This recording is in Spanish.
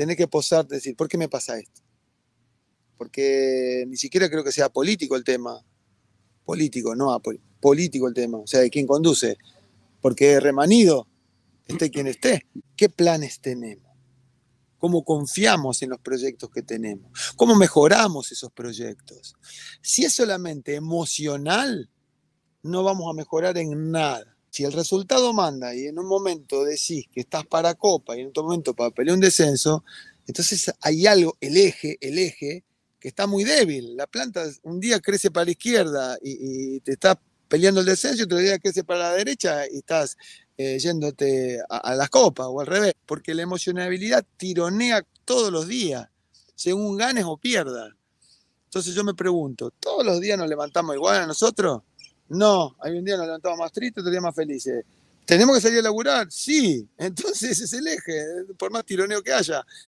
tener que posar, decir, ¿por qué me pasa esto? Porque ni siquiera creo que sea político el tema. Político, no político el tema. O sea, de quién conduce. Porque remanido, esté quien esté. ¿Qué planes tenemos? ¿Cómo confiamos en los proyectos que tenemos? ¿Cómo mejoramos esos proyectos? Si es solamente emocional, no vamos a mejorar en nada. Si el resultado manda y en un momento decís que estás para Copa y en otro momento para pelear un descenso, entonces hay algo, el eje, el eje, que está muy débil. La planta un día crece para la izquierda y, te está peleando el descenso, y otro día crece para la derecha y estás eh, yéndote a, a, las copas o al revés, porque la emocionalidad tironea todos los días, según ganes o pierdas. Entonces yo me pregunto, ¿todos los días nos levantamos igual a nosotros? No, hay un día nos levantamos más tristes, otro día más felices. ¿Tenemos que salir a laburar? Sí, entonces ese es el eje, por más tironeo que haya.